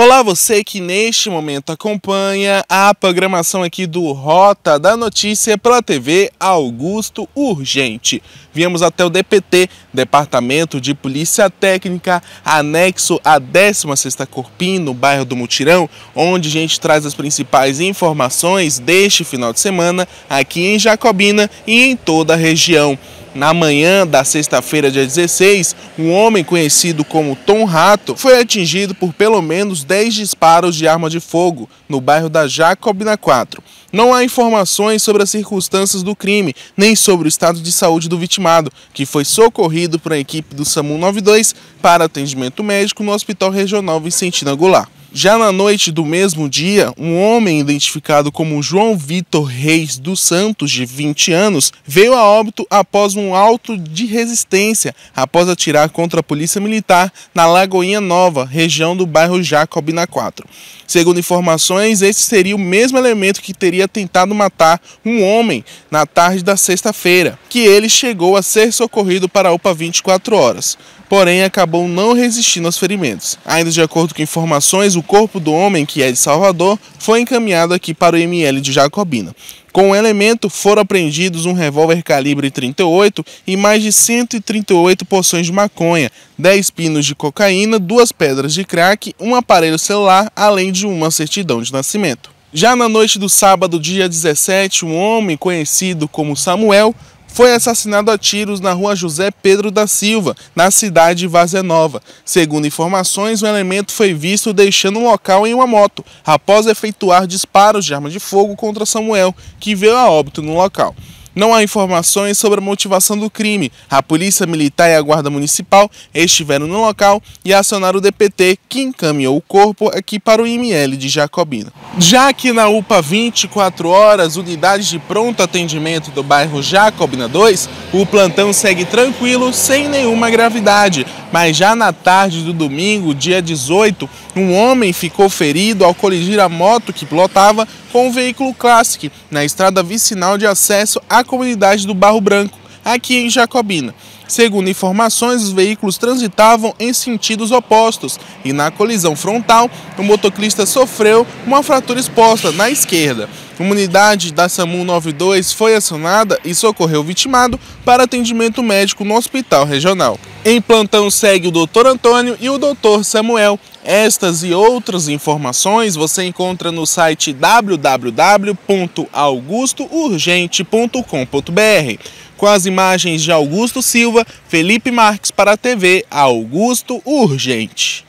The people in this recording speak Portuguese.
Olá, você que neste momento acompanha a programação aqui do Rota da Notícia pela TV Augusto Urgente. Viemos até o DPT, Departamento de Polícia Técnica, anexo à 16ª Corpim, no bairro do Mutirão, onde a gente traz as principais informações deste final de semana aqui em Jacobina e em toda a região. Na manhã da sexta-feira, dia 16, um homem conhecido como Tom Rato foi atingido por pelo menos 10 disparos de arma de fogo no bairro da Jacobina 4. Não há informações sobre as circunstâncias do crime, nem sobre o estado de saúde do vitimado, que foi socorrido por uma equipe do SAMU 92 para atendimento médico no Hospital Regional Vicentina Goulart. Já na noite do mesmo dia, um homem identificado como João Vitor Reis dos Santos, de 20 anos, veio a óbito após um alto de resistência após atirar contra a polícia militar na Lagoinha Nova, região do bairro Jacobina 4. Segundo informações, esse seria o mesmo elemento que teria tentado matar um homem na tarde da sexta-feira, que ele chegou a ser socorrido para a UPA 24 horas, porém acabou não resistindo aos ferimentos. Ainda de acordo com informações, o corpo do homem, que é de Salvador, foi encaminhado aqui para o ML de Jacobina. Com o elemento foram apreendidos um revólver calibre 38 e mais de 138 porções de maconha, 10 pinos de cocaína, duas pedras de crack, um aparelho celular, além de uma certidão de nascimento. Já na noite do sábado, dia 17, um homem conhecido como Samuel foi assassinado a tiros na rua José Pedro da Silva, na cidade de Nova. Segundo informações, o elemento foi visto deixando o local em uma moto, após efetuar disparos de arma de fogo contra Samuel, que veio a óbito no local. Não há informações sobre a motivação do crime. A polícia militar e a guarda municipal estiveram no local e acionaram o DPT, que encaminhou o corpo aqui para o IML de Jacobina. Já que na UPA 24 horas, unidades de pronto atendimento do bairro Jacobina 2, o plantão segue tranquilo, sem nenhuma gravidade. Mas já na tarde do domingo, dia 18, um homem ficou ferido ao coligir a moto que pilotava com um veículo Classic na estrada vicinal de acesso à comunidade do Barro Branco, aqui em Jacobina. Segundo informações, os veículos transitavam em sentidos opostos e na colisão frontal, o motociclista sofreu uma fratura exposta na esquerda. Uma unidade da SAMU 92 foi acionada e socorreu o vitimado para atendimento médico no hospital regional. Em plantão segue o Dr. Antônio e o Dr. Samuel. Estas e outras informações você encontra no site www.augustourgente.com.br. Com as imagens de Augusto Silva, Felipe Marques para a TV Augusto Urgente.